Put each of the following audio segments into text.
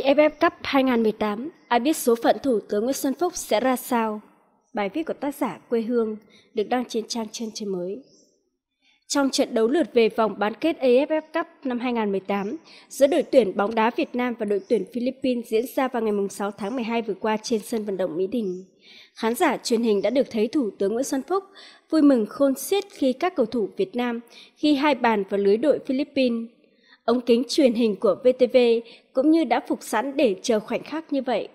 AFF Cup 2018, ai biết số phận Thủ tướng Nguyễn Xuân Phúc sẽ ra sao? Bài viết của tác giả Quê Hương được đăng trên trang trên trên mới. Trong trận đấu lượt về vòng bán kết AFF Cup năm 2018 giữa đội tuyển bóng đá Việt Nam và đội tuyển Philippines diễn ra vào ngày 6 tháng 12 vừa qua trên sân vận động Mỹ Đình. Khán giả truyền hình đã được thấy Thủ tướng Nguyễn Xuân Phúc vui mừng khôn xiết khi các cầu thủ Việt Nam ghi hai bàn vào lưới đội Philippines ống kính truyền hình của VTV cũng như đã phục sẵn để chờ khoảnh khắc như vậy.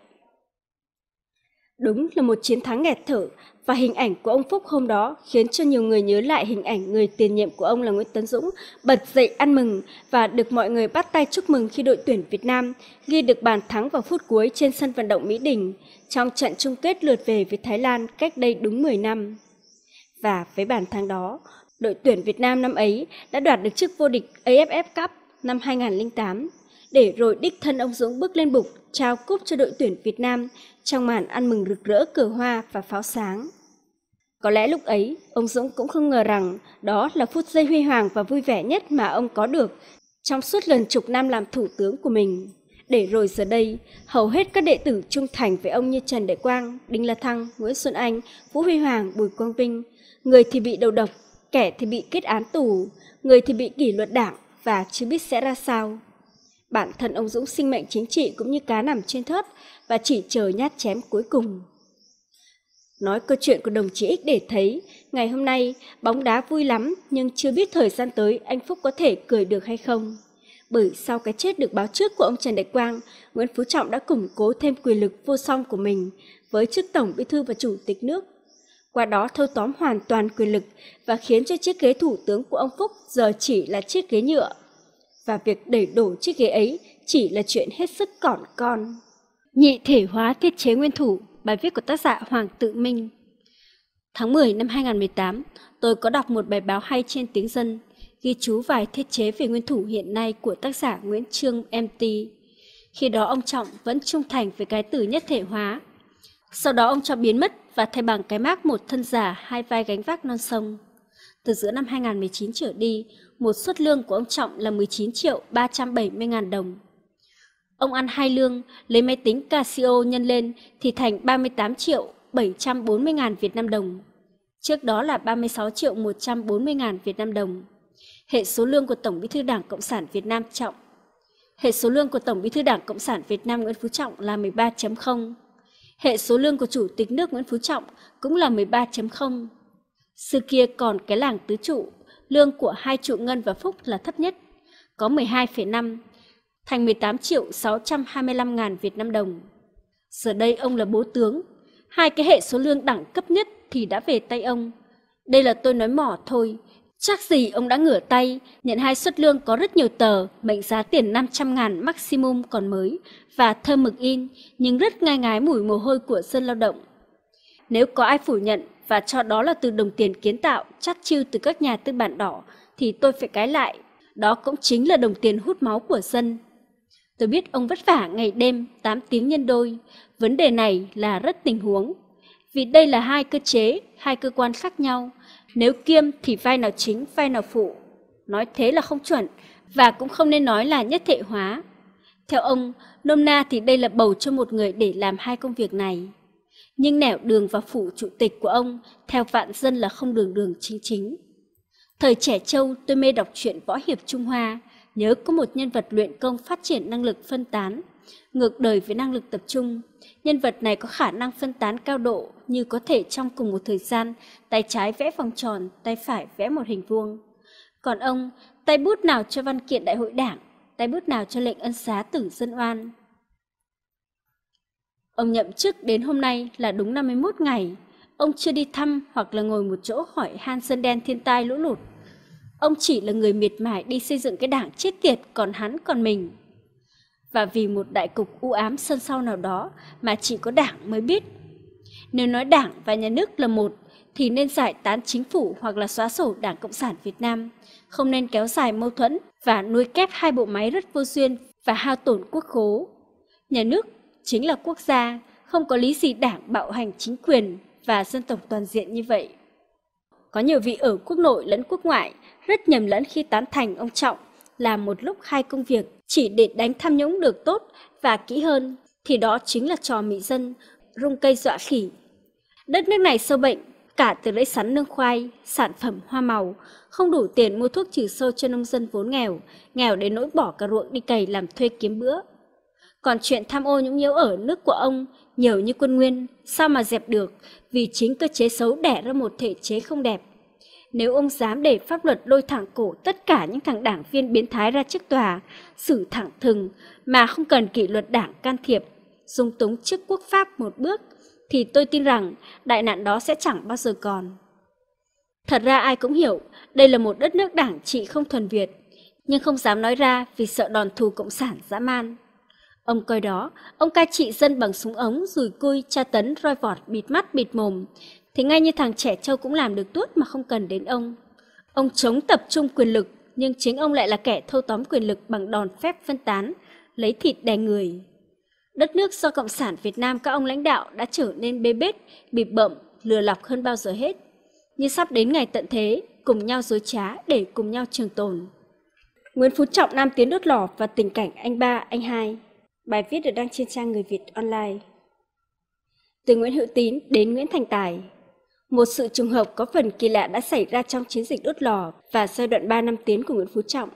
Đúng là một chiến thắng nghẹt thở và hình ảnh của ông Phúc hôm đó khiến cho nhiều người nhớ lại hình ảnh người tiền nhiệm của ông là Nguyễn Tấn Dũng bật dậy ăn mừng và được mọi người bắt tay chúc mừng khi đội tuyển Việt Nam ghi được bàn thắng vào phút cuối trên sân vận động Mỹ Đình trong trận chung kết lượt về với Thái Lan cách đây đúng 10 năm. Và với bàn thắng đó, đội tuyển Việt Nam năm ấy đã đoạt được chức vô địch AFF Cup năm 2008, để rồi đích thân ông Dũng bước lên bục trao cúp cho đội tuyển Việt Nam trong màn ăn mừng rực rỡ cờ hoa và pháo sáng. Có lẽ lúc ấy, ông Dũng cũng không ngờ rằng đó là phút giây huy hoàng và vui vẻ nhất mà ông có được trong suốt lần chục năm làm thủ tướng của mình. Để rồi giờ đây, hầu hết các đệ tử trung thành với ông như Trần Đại Quang, Đinh La Thăng, Nguyễn Xuân Anh, Vũ Huy Hoàng, Bùi Quang Vinh, người thì bị đầu độc, kẻ thì bị kết án tù, người thì bị kỷ luật đảng, và chưa biết sẽ ra sao. Bản thân ông Dũng sinh mệnh chính trị cũng như cá nằm trên thớt và chỉ chờ nhát chém cuối cùng. Nói câu chuyện của đồng chí X để thấy, ngày hôm nay bóng đá vui lắm nhưng chưa biết thời gian tới anh Phúc có thể cười được hay không. Bởi sau cái chết được báo trước của ông Trần Đại Quang, Nguyễn Phú Trọng đã củng cố thêm quyền lực vô song của mình với chức Tổng Bí thư và Chủ tịch nước qua đó thâu tóm hoàn toàn quyền lực và khiến cho chiếc ghế thủ tướng của ông Phúc giờ chỉ là chiếc ghế nhựa. Và việc đẩy đổ chiếc ghế ấy chỉ là chuyện hết sức cỏn con. Nhị thể hóa thiết chế nguyên thủ, bài viết của tác giả Hoàng Tự Minh. Tháng 10 năm 2018, tôi có đọc một bài báo hay trên tiếng dân, ghi chú vài thiết chế về nguyên thủ hiện nay của tác giả Nguyễn Trương MT. Khi đó ông Trọng vẫn trung thành với cái từ nhất thể hóa, sau đó ông cho biến mất và thay bằng cái mác một thân giả hai vai gánh vác non sông. Từ giữa năm 2019 trở đi, một suất lương của ông Trọng là 19 triệu 370 ngàn đồng. Ông ăn hai lương, lấy máy tính Casio nhân lên thì thành 38 triệu 740 ngàn Việt Nam đồng. Trước đó là 36 triệu 140 ngàn Việt Nam đồng. Hệ số lương của Tổng Bí thư Đảng Cộng sản Việt Nam Trọng. Hệ số lương của Tổng Bí thư Đảng Cộng sản Việt Nam Nguyễn Phú Trọng là 13.0 hệ số lương của chủ tịch nước Nguyễn Phú Trọng cũng là 13.0. Xưa kia còn cái làng tứ trụ, lương của hai trụ Ngân và Phúc là thấp nhất, có 12,5, thành 18 triệu 625 ngàn Việt Nam đồng. Giờ đây ông là bố tướng, hai cái hệ số lương đẳng cấp nhất thì đã về tay ông. Đây là tôi nói mỏ thôi, Chắc gì ông đã ngửa tay, nhận hai suất lương có rất nhiều tờ, mệnh giá tiền 500 ngàn maximum còn mới và thơm mực in, nhưng rất ngai ngái mùi mồ hôi của dân lao động. Nếu có ai phủ nhận và cho đó là từ đồng tiền kiến tạo, chắc chiêu từ các nhà tư bản đỏ, thì tôi phải cái lại. Đó cũng chính là đồng tiền hút máu của dân. Tôi biết ông vất vả ngày đêm, 8 tiếng nhân đôi. Vấn đề này là rất tình huống, vì đây là hai cơ chế, hai cơ quan khác nhau. Nếu kiêm thì vai nào chính, vai nào phụ. Nói thế là không chuẩn và cũng không nên nói là nhất thể hóa. Theo ông, nôm na thì đây là bầu cho một người để làm hai công việc này. Nhưng nẻo đường và phủ chủ tịch của ông theo vạn dân là không đường đường chính chính. Thời trẻ châu tôi mê đọc truyện võ hiệp Trung Hoa, nhớ có một nhân vật luyện công phát triển năng lực phân tán, ngược đời với năng lực tập trung. Nhân vật này có khả năng phân tán cao độ như có thể trong cùng một thời gian, tay trái vẽ vòng tròn, tay phải vẽ một hình vuông. Còn ông, tay bút nào cho văn kiện đại hội đảng, tay bút nào cho lệnh ân xá tử dân oan. Ông nhậm chức đến hôm nay là đúng 51 ngày. Ông chưa đi thăm hoặc là ngồi một chỗ hỏi han sân đen thiên tai lũ lụt. Ông chỉ là người miệt mài đi xây dựng cái đảng chết tiệt còn hắn còn mình và vì một đại cục u ám sân sau nào đó mà chỉ có đảng mới biết. Nếu nói đảng và nhà nước là một thì nên giải tán chính phủ hoặc là xóa sổ Đảng Cộng sản Việt Nam, không nên kéo dài mâu thuẫn và nuôi kép hai bộ máy rất vô duyên và hao tổn quốc khố. Nhà nước chính là quốc gia, không có lý gì đảng bạo hành chính quyền và dân tộc toàn diện như vậy. Có nhiều vị ở quốc nội lẫn quốc ngoại rất nhầm lẫn khi tán thành ông Trọng làm một lúc hai công việc chỉ để đánh tham nhũng được tốt và kỹ hơn thì đó chính là trò mỹ dân, rung cây dọa khỉ. Đất nước này sâu bệnh, cả từ lễ sắn nương khoai, sản phẩm hoa màu, không đủ tiền mua thuốc trừ sâu cho nông dân vốn nghèo, nghèo đến nỗi bỏ cả ruộng đi cày làm thuê kiếm bữa. Còn chuyện tham ô nhũng nhiễu ở nước của ông nhiều như quân nguyên, sao mà dẹp được vì chính cơ chế xấu đẻ ra một thể chế không đẹp nếu ông dám để pháp luật lôi thẳng cổ tất cả những thằng đảng viên biến thái ra trước tòa, xử thẳng thừng mà không cần kỷ luật đảng can thiệp, dung túng trước quốc pháp một bước, thì tôi tin rằng đại nạn đó sẽ chẳng bao giờ còn. Thật ra ai cũng hiểu, đây là một đất nước đảng trị không thuần Việt, nhưng không dám nói ra vì sợ đòn thù cộng sản dã man. Ông coi đó, ông cai trị dân bằng súng ống, rùi cui, tra tấn, roi vọt, bịt mắt, bịt mồm, thì ngay như thằng trẻ trâu cũng làm được tốt mà không cần đến ông. Ông chống tập trung quyền lực, nhưng chính ông lại là kẻ thâu tóm quyền lực bằng đòn phép phân tán, lấy thịt đè người. Đất nước do Cộng sản Việt Nam các ông lãnh đạo đã trở nên bê bết, bịp bậm, lừa lọc hơn bao giờ hết. Như sắp đến ngày tận thế, cùng nhau dối trá để cùng nhau trường tồn. Nguyễn Phú Trọng Nam Tiến đốt lò và tình cảnh anh ba, anh hai. Bài viết được đăng trên trang Người Việt Online. Từ Nguyễn Hữu Tín đến Nguyễn Thành Tài, một sự trùng hợp có phần kỳ lạ đã xảy ra trong chiến dịch đốt lò và giai đoạn 3 năm tiến của Nguyễn Phú Trọng.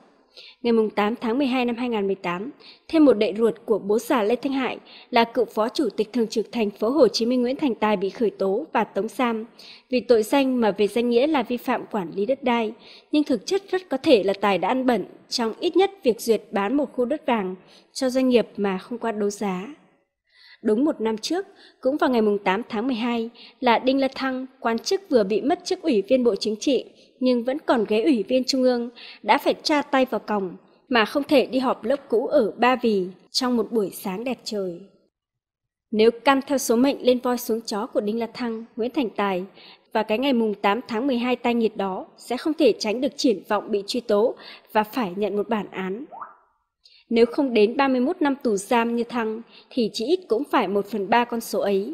Ngày 8 tháng 12 năm 2018, thêm một đệ ruột của bố già Lê Thanh Hải là cựu phó chủ tịch thường trực thành phố Hồ Chí Minh Nguyễn Thành Tài bị khởi tố và tống giam vì tội danh mà về danh nghĩa là vi phạm quản lý đất đai, nhưng thực chất rất có thể là Tài đã ăn bẩn trong ít nhất việc duyệt bán một khu đất vàng cho doanh nghiệp mà không qua đấu giá. Đúng một năm trước, cũng vào ngày 8 tháng 12 là Đinh La Thăng, quan chức vừa bị mất chức ủy viên Bộ Chính trị nhưng vẫn còn ghế ủy viên Trung ương, đã phải tra tay vào còng mà không thể đi họp lớp cũ ở Ba Vì trong một buổi sáng đẹp trời. Nếu căn theo số mệnh lên voi xuống chó của Đinh La Thăng, Nguyễn Thành Tài và cái ngày mùng 8 tháng 12 tai nghiệt đó sẽ không thể tránh được triển vọng bị truy tố và phải nhận một bản án nếu không đến 31 năm tù giam như Thăng thì chỉ ít cũng phải 1 phần 3 con số ấy.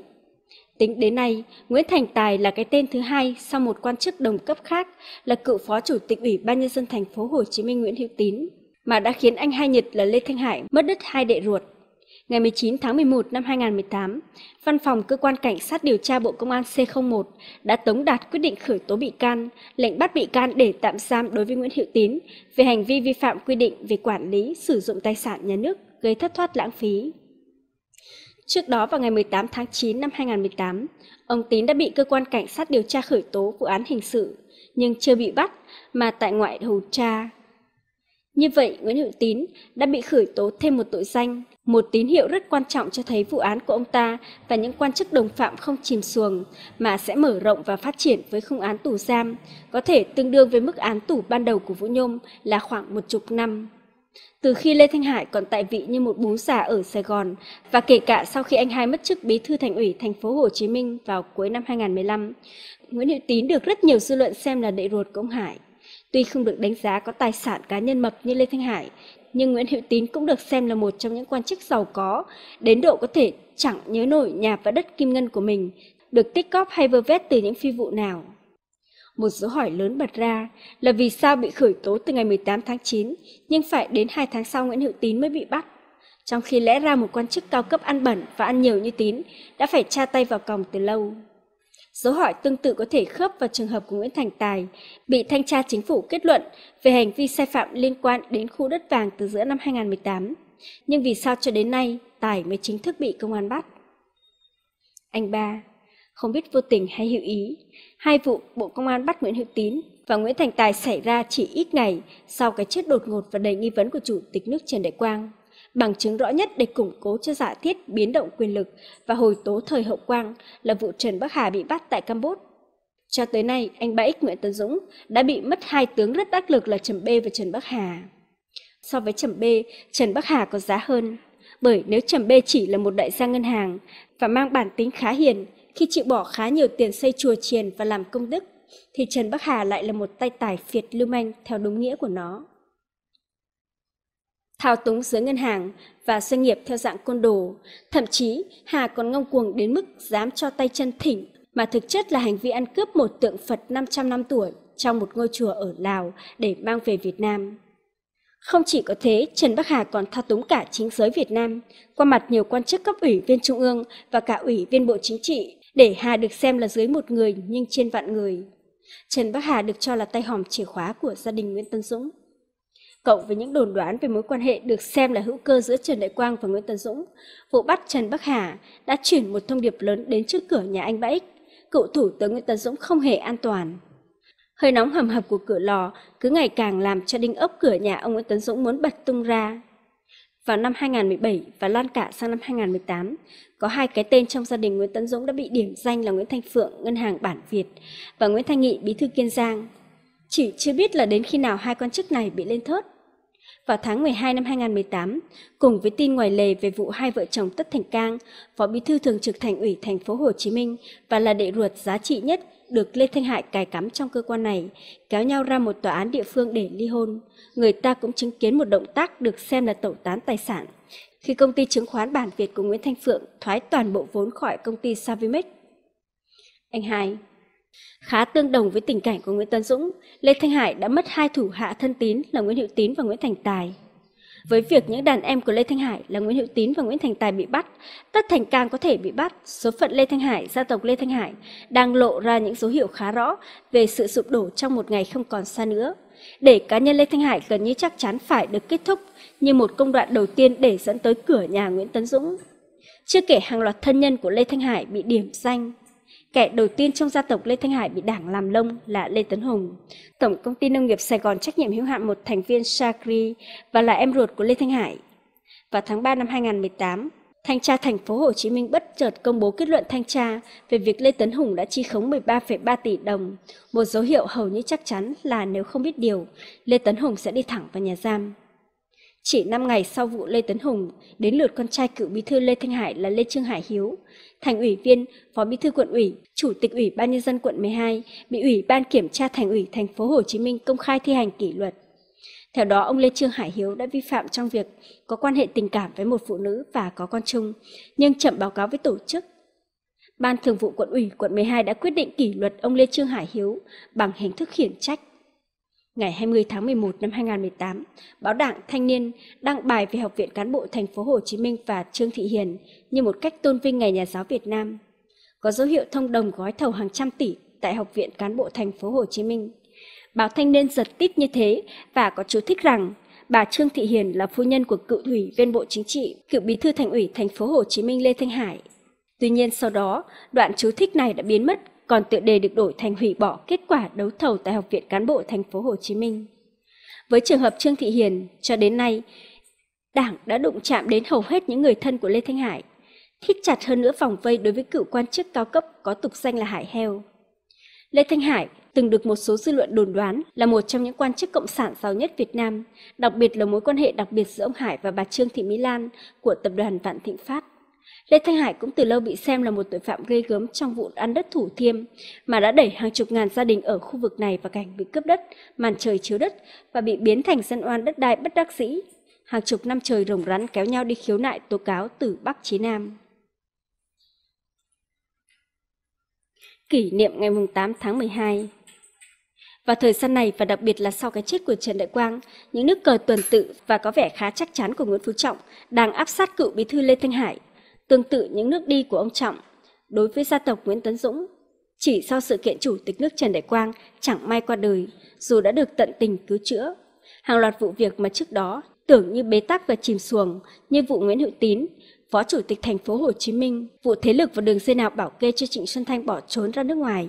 Tính đến nay, Nguyễn Thành Tài là cái tên thứ hai sau một quan chức đồng cấp khác là cựu phó chủ tịch Ủy ban nhân dân thành phố Hồ Chí Minh Nguyễn Hữu Tín, mà đã khiến anh hai Nhật là Lê Thanh Hải mất đứt hai đệ ruột ngày 19 tháng 11 năm 2018, Văn phòng Cơ quan Cảnh sát điều tra Bộ Công an C01 đã tống đạt quyết định khởi tố bị can, lệnh bắt bị can để tạm giam đối với Nguyễn hữu Tín về hành vi vi phạm quy định về quản lý sử dụng tài sản nhà nước gây thất thoát lãng phí. Trước đó vào ngày 18 tháng 9 năm 2018, ông Tín đã bị cơ quan cảnh sát điều tra khởi tố vụ án hình sự nhưng chưa bị bắt mà tại ngoại hầu tra như vậy, Nguyễn Hữu Tín đã bị khởi tố thêm một tội danh, một tín hiệu rất quan trọng cho thấy vụ án của ông ta và những quan chức đồng phạm không chìm xuồng, mà sẽ mở rộng và phát triển với khung án tù giam, có thể tương đương với mức án tù ban đầu của Vũ Nhôm là khoảng một chục năm. Từ khi Lê Thanh Hải còn tại vị như một bú giả ở Sài Gòn và kể cả sau khi anh hai mất chức bí thư thành ủy thành phố Hồ Chí Minh vào cuối năm 2015, Nguyễn Hữu Tín được rất nhiều dư luận xem là đệ ruột của ông Hải. Tuy không được đánh giá có tài sản cá nhân mập như Lê Thanh Hải, nhưng Nguyễn Hữu Tín cũng được xem là một trong những quan chức giàu có, đến độ có thể chẳng nhớ nổi nhà và đất kim ngân của mình, được tích cóp hay vơ vét từ những phi vụ nào. Một dấu hỏi lớn bật ra là vì sao bị khởi tố từ ngày 18 tháng 9, nhưng phải đến 2 tháng sau Nguyễn Hữu Tín mới bị bắt. Trong khi lẽ ra một quan chức cao cấp ăn bẩn và ăn nhiều như Tín đã phải tra tay vào còng từ lâu. Dấu hỏi tương tự có thể khớp vào trường hợp của Nguyễn Thành Tài, bị thanh tra chính phủ kết luận về hành vi sai phạm liên quan đến khu đất vàng từ giữa năm 2018. Nhưng vì sao cho đến nay, Tài mới chính thức bị công an bắt? Anh ba, không biết vô tình hay hữu ý, hai vụ Bộ Công an bắt Nguyễn Hữu Tín và Nguyễn Thành Tài xảy ra chỉ ít ngày sau cái chết đột ngột và đầy nghi vấn của Chủ tịch nước Trần Đại Quang. Bằng chứng rõ nhất để củng cố cho giả thiết biến động quyền lực và hồi tố thời hậu quang là vụ Trần Bắc Hà bị bắt tại Campuchia. Cho tới nay, anh Ba x Nguyễn Tấn Dũng đã bị mất hai tướng rất đắc lực là Trầm B và Trần Bắc Hà. So với Trầm B, Trần Bắc Hà có giá hơn, bởi nếu Trầm B chỉ là một đại gia ngân hàng và mang bản tính khá hiền khi chịu bỏ khá nhiều tiền xây chùa chiền và làm công đức, thì Trần Bắc Hà lại là một tay tài phiệt lưu manh theo đúng nghĩa của nó thao túng giới ngân hàng và doanh nghiệp theo dạng côn đồ. Thậm chí, Hà còn ngông cuồng đến mức dám cho tay chân thỉnh, mà thực chất là hành vi ăn cướp một tượng Phật 500 năm tuổi trong một ngôi chùa ở Lào để mang về Việt Nam. Không chỉ có thế, Trần Bắc Hà còn thao túng cả chính giới Việt Nam, qua mặt nhiều quan chức cấp ủy viên trung ương và cả ủy viên bộ chính trị, để Hà được xem là dưới một người nhưng trên vạn người. Trần Bắc Hà được cho là tay hòm chìa khóa của gia đình Nguyễn Tân Dũng cộng với những đồn đoán về mối quan hệ được xem là hữu cơ giữa Trần Đại Quang và Nguyễn Tân Dũng, vụ bắt Trần Bắc Hà đã chuyển một thông điệp lớn đến trước cửa nhà anh Bãi cựu thủ tướng Nguyễn Tân Dũng không hề an toàn. Hơi nóng hầm hập của cửa lò cứ ngày càng làm cho đinh ốc cửa nhà ông Nguyễn Tấn Dũng muốn bật tung ra. Vào năm 2017 và lan cả sang năm 2018, có hai cái tên trong gia đình Nguyễn Tấn Dũng đã bị điểm danh là Nguyễn Thanh Phượng, Ngân hàng Bản Việt và Nguyễn Thanh Nghị, Bí thư Kiên Giang. Chỉ chưa biết là đến khi nào hai quan chức này bị lên thớt. Vào tháng 12 năm 2018, cùng với tin ngoài lề về vụ hai vợ chồng Tất Thành Cang, Phó Bí thư Thường trực Thành ủy Thành phố Hồ Chí Minh và là đệ ruột giá trị nhất được Lê Thanh Hải cài cắm trong cơ quan này, kéo nhau ra một tòa án địa phương để ly hôn. Người ta cũng chứng kiến một động tác được xem là tẩu tán tài sản, khi công ty chứng khoán Bản Việt của Nguyễn Thanh Phượng thoái toàn bộ vốn khỏi công ty Savimex. Anh Hải, Khá tương đồng với tình cảnh của Nguyễn Tấn Dũng, Lê Thanh Hải đã mất hai thủ hạ thân tín là Nguyễn Hữu Tín và Nguyễn Thành Tài. Với việc những đàn em của Lê Thanh Hải là Nguyễn Hữu Tín và Nguyễn Thành Tài bị bắt, Tất Thành cang có thể bị bắt, số phận Lê Thanh Hải, gia tộc Lê Thanh Hải đang lộ ra những dấu hiệu khá rõ về sự sụp đổ trong một ngày không còn xa nữa. Để cá nhân Lê Thanh Hải gần như chắc chắn phải được kết thúc như một công đoạn đầu tiên để dẫn tới cửa nhà Nguyễn Tấn Dũng. Chưa kể hàng loạt thân nhân của Lê Thanh Hải bị điểm danh, Kẻ đầu tiên trong gia tộc Lê Thanh Hải bị đảng làm lông là Lê Tấn Hùng, tổng công ty nông nghiệp Sài Gòn trách nhiệm hữu hạn một thành viên Sacri và là em ruột của Lê Thanh Hải. Vào tháng 3 năm 2018, Thanh tra thành phố Hồ Chí Minh bất chợt công bố kết luận thanh tra về việc Lê Tấn Hùng đã chi khống 13,3 tỷ đồng, một dấu hiệu hầu như chắc chắn là nếu không biết điều, Lê Tấn Hùng sẽ đi thẳng vào nhà giam. Chỉ 5 ngày sau vụ Lê Tấn Hùng, đến lượt con trai cựu bí thư Lê Thanh Hải là Lê Trương Hải Hiếu, thành ủy viên, phó bí thư quận ủy, chủ tịch ủy ban nhân dân quận 12 bị ủy ban kiểm tra thành ủy thành phố Hồ Chí Minh công khai thi hành kỷ luật. Theo đó, ông Lê Trương Hải Hiếu đã vi phạm trong việc có quan hệ tình cảm với một phụ nữ và có con chung, nhưng chậm báo cáo với tổ chức. Ban Thường vụ Quận ủy quận 12 đã quyết định kỷ luật ông Lê Trương Hải Hiếu bằng hình thức khiển trách ngày 20 tháng 11 năm 2018, báo Đảng Thanh niên đăng bài về Học viện Cán bộ Thành phố Hồ Chí Minh và Trương Thị Hiền như một cách tôn vinh Ngày Nhà giáo Việt Nam. Có dấu hiệu thông đồng gói thầu hàng trăm tỷ tại Học viện Cán bộ Thành phố Hồ Chí Minh. Báo Thanh niên giật tít như thế và có chú thích rằng bà Trương Thị Hiền là phu nhân của cựu ủy viên Bộ Chính trị, cựu bí thư Thành ủy Thành phố Hồ Chí Minh Lê Thanh Hải. Tuy nhiên sau đó, đoạn chú thích này đã biến mất còn tựa đề được đổi thành hủy bỏ kết quả đấu thầu tại Học viện Cán bộ Thành phố Hồ Chí Minh. Với trường hợp Trương Thị Hiền, cho đến nay, Đảng đã đụng chạm đến hầu hết những người thân của Lê Thanh Hải, thít chặt hơn nữa vòng vây đối với cựu quan chức cao cấp có tục danh là Hải Heo. Lê Thanh Hải từng được một số dư luận đồn đoán là một trong những quan chức cộng sản giàu nhất Việt Nam, đặc biệt là mối quan hệ đặc biệt giữa ông Hải và bà Trương Thị Mỹ Lan của tập đoàn Vạn Thịnh Phát. Lê Thanh Hải cũng từ lâu bị xem là một tội phạm gây gớm trong vụ ăn đất Thủ Thiêm mà đã đẩy hàng chục ngàn gia đình ở khu vực này vào cảnh bị cướp đất, màn trời chiếu đất và bị biến thành dân oan đất đai bất đắc dĩ. Hàng chục năm trời rồng rắn kéo nhau đi khiếu nại tố cáo từ Bắc chí Nam. Kỷ niệm ngày 8 tháng 12 và thời gian này và đặc biệt là sau cái chết của Trần Đại Quang, những nước cờ tuần tự và có vẻ khá chắc chắn của Nguyễn Phú Trọng đang áp sát cựu bí thư Lê Thanh Hải tương tự những nước đi của ông Trọng. Đối với gia tộc Nguyễn Tấn Dũng, chỉ sau sự kiện chủ tịch nước Trần Đại Quang chẳng may qua đời, dù đã được tận tình cứu chữa, hàng loạt vụ việc mà trước đó tưởng như bế tắc và chìm xuồng như vụ Nguyễn Hữu Tín, Phó Chủ tịch thành phố Hồ Chí Minh, vụ thế lực và đường dây nào bảo kê cho Trịnh Xuân Thanh bỏ trốn ra nước ngoài,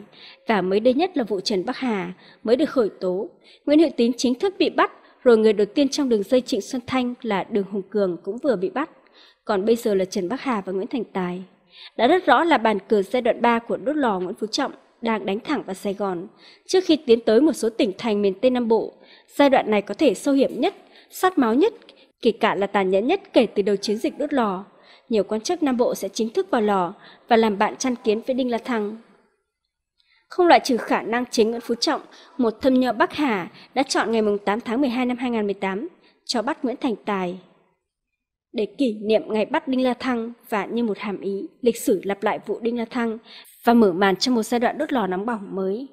và mới đây nhất là vụ Trần Bắc Hà mới được khởi tố. Nguyễn Hữu Tín chính thức bị bắt, rồi người đầu tiên trong đường dây Trịnh Xuân Thanh là Đường Hùng Cường cũng vừa bị bắt còn bây giờ là Trần Bắc Hà và Nguyễn Thành Tài. Đã rất rõ là bàn cờ giai đoạn 3 của đốt lò Nguyễn Phú Trọng đang đánh thẳng vào Sài Gòn, trước khi tiến tới một số tỉnh thành miền Tây Nam Bộ. Giai đoạn này có thể sâu hiểm nhất, sát máu nhất, kể cả là tàn nhẫn nhất kể từ đầu chiến dịch đốt lò. Nhiều quan chức Nam Bộ sẽ chính thức vào lò và làm bạn chăn kiến với Đinh La Thăng. Không loại trừ khả năng chính Nguyễn Phú Trọng, một thâm nho Bắc Hà đã chọn ngày 8 tháng 12 năm 2018 cho bắt Nguyễn Thành Tài để kỷ niệm ngày bắt Đinh La Thăng và như một hàm ý, lịch sử lặp lại vụ Đinh La Thăng và mở màn cho một giai đoạn đốt lò nóng bỏng mới.